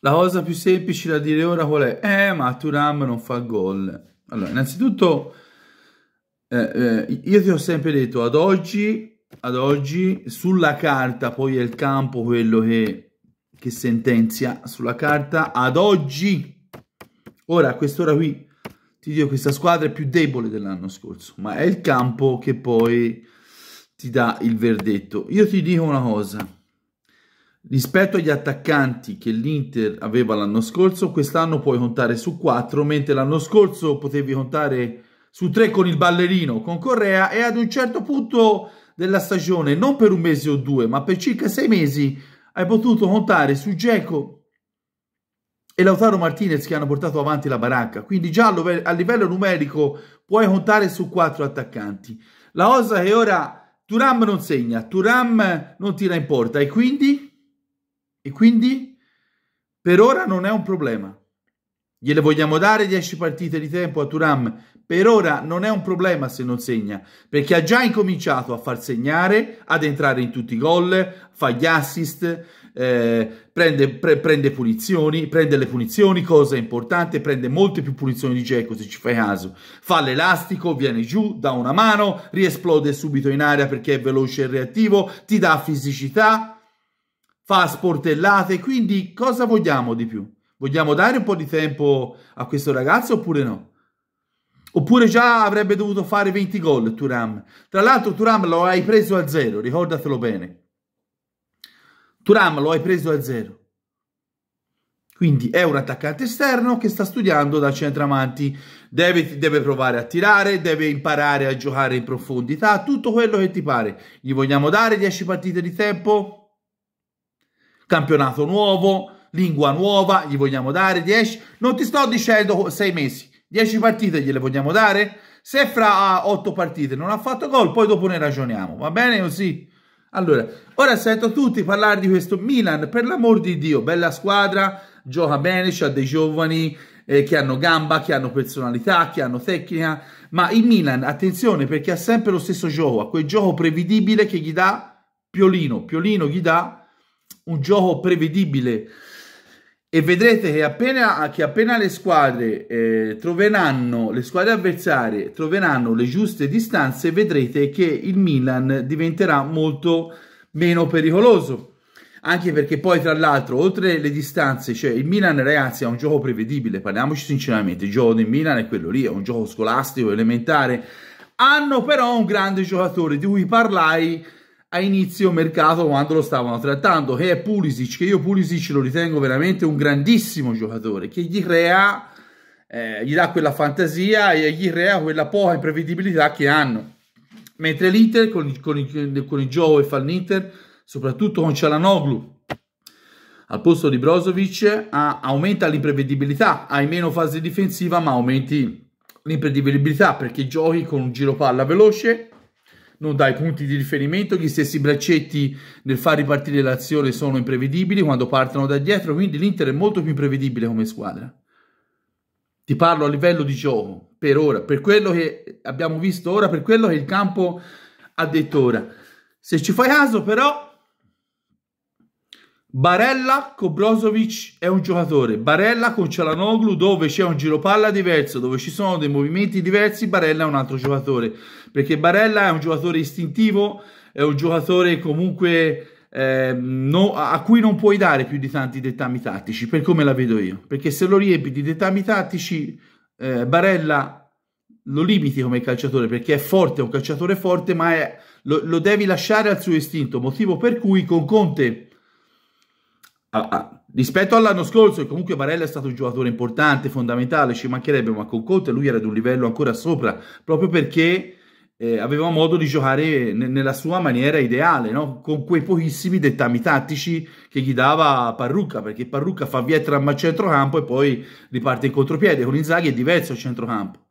La cosa più semplice da dire ora qual è? Eh, ma Turam non fa gol. Allora, innanzitutto, eh, eh, io ti ho sempre detto, ad oggi, ad oggi, sulla carta, poi è il campo quello che, che sentenzia, sulla carta, ad oggi, ora, a quest'ora qui, ti dico, questa squadra è più debole dell'anno scorso, ma è il campo che poi ti dà il verdetto. Io ti dico una cosa, Rispetto agli attaccanti che l'Inter aveva l'anno scorso, quest'anno puoi contare su 4, mentre l'anno scorso potevi contare su 3 con il ballerino, con Correa e ad un certo punto della stagione, non per un mese o due, ma per circa 6 mesi, hai potuto contare su Geco e Lautaro Martinez che hanno portato avanti la baracca. Quindi già a livello numerico puoi contare su 4 attaccanti. La cosa che ora Turam non segna, Turam non tira in porta e quindi... E quindi per ora non è un problema. Gliele vogliamo dare 10 partite di tempo a Turam. Per ora non è un problema se non segna, perché ha già incominciato a far segnare, ad entrare in tutti i gol, fa gli assist, eh, prende, pre, prende, punizioni, prende le punizioni, cosa importante, prende molte più punizioni di Dzeko se ci fai caso. Fa l'elastico, viene giù, dà una mano, riesplode subito in aria perché è veloce e reattivo, ti dà fisicità, fa sportellate, quindi cosa vogliamo di più? Vogliamo dare un po' di tempo a questo ragazzo oppure no? Oppure già avrebbe dovuto fare 20 gol Turam. Tra l'altro Turam lo hai preso a zero, ricordatelo bene. Turam lo hai preso a zero. Quindi è un attaccante esterno che sta studiando da centramanti. Deve, deve, provare a tirare, deve imparare a giocare in profondità, tutto quello che ti pare. Gli vogliamo dare 10 partite di tempo? campionato nuovo, lingua nuova, gli vogliamo dare 10, non ti sto dicendo 6 mesi, 10 partite gliele vogliamo dare? Se fra 8 ah, partite non ha fatto gol, poi dopo ne ragioniamo, va bene così? Allora, ora sento tutti parlare di questo Milan, per l'amor di Dio, bella squadra, gioca bene, ha dei giovani eh, che hanno gamba, che hanno personalità, che hanno tecnica, ma il Milan, attenzione, perché ha sempre lo stesso gioco, ha quel gioco prevedibile che gli dà Piolino, Piolino gli dà un gioco prevedibile e vedrete che appena, che appena le squadre eh, troveranno le squadre avversarie troveranno le giuste distanze vedrete che il Milan diventerà molto meno pericoloso anche perché poi tra l'altro oltre le distanze cioè il Milan ragazzi è un gioco prevedibile parliamoci sinceramente il gioco del Milan è quello lì è un gioco scolastico elementare hanno però un grande giocatore di cui parlai a inizio mercato quando lo stavano trattando, che è Pulisic, che io Pulisic lo ritengo veramente un grandissimo giocatore, che gli crea, eh, gli dà quella fantasia e gli crea quella poca imprevedibilità che hanno. Mentre l'Inter, con, il, con, con il gioco che fa l'Inter, soprattutto con Cialanoglu, al posto di Brozovic, ha, aumenta l'imprevedibilità, hai meno fase difensiva ma aumenti l'imprevedibilità perché giochi con un giro palla veloce, non dai punti di riferimento, gli stessi braccetti nel far ripartire l'azione sono imprevedibili quando partono da dietro, quindi l'Inter è molto più imprevedibile come squadra. Ti parlo a livello di gioco, per ora, per quello che abbiamo visto ora, per quello che il campo ha detto ora. Se ci fai caso però Barella con Brozovic è un giocatore, Barella con Cialanoglu dove c'è un giropalla diverso, dove ci sono dei movimenti diversi, Barella è un altro giocatore, perché Barella è un giocatore istintivo, è un giocatore comunque eh, no, a cui non puoi dare più di tanti dettami tattici, per come la vedo io, perché se lo riempi di dettami tattici, eh, Barella lo limiti come calciatore, perché è forte, è un calciatore forte, ma è, lo, lo devi lasciare al suo istinto, motivo per cui con Conte allora, ah, ah, rispetto all'anno scorso, comunque Varella è stato un giocatore importante, fondamentale, ci mancherebbe, ma con Conte lui era ad un livello ancora sopra, proprio perché eh, aveva modo di giocare nella sua maniera ideale, no? con quei pochissimi dettami tattici che gli dava Parrucca, perché Parrucca fa vietra a centrocampo e poi riparte in contropiede, con Inzaghi è diverso a centrocampo.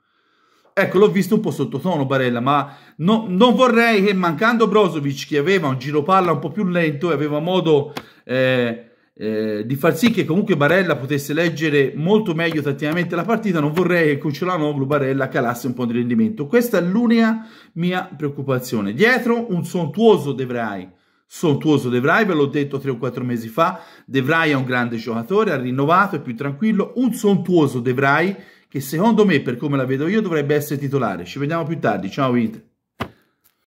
Ecco, l'ho visto un po' sottotono Barella, ma no, non vorrei che mancando Brozovic, che aveva un giro palla un po' più lento e aveva modo... Eh, eh, di far sì che comunque Barella potesse leggere molto meglio tattivamente la partita, non vorrei che Cuciolanoglu Barella calasse un po' di rendimento. Questa è l'unica mia preoccupazione. Dietro un sontuoso De Vrij. Sontuoso De Vrij, ve l'ho detto tre o quattro mesi fa, De Vrij è un grande giocatore, ha rinnovato, è più tranquillo, un sontuoso De Vrij che secondo me, per come la vedo io, dovrebbe essere titolare. Ci vediamo più tardi, ciao Inter.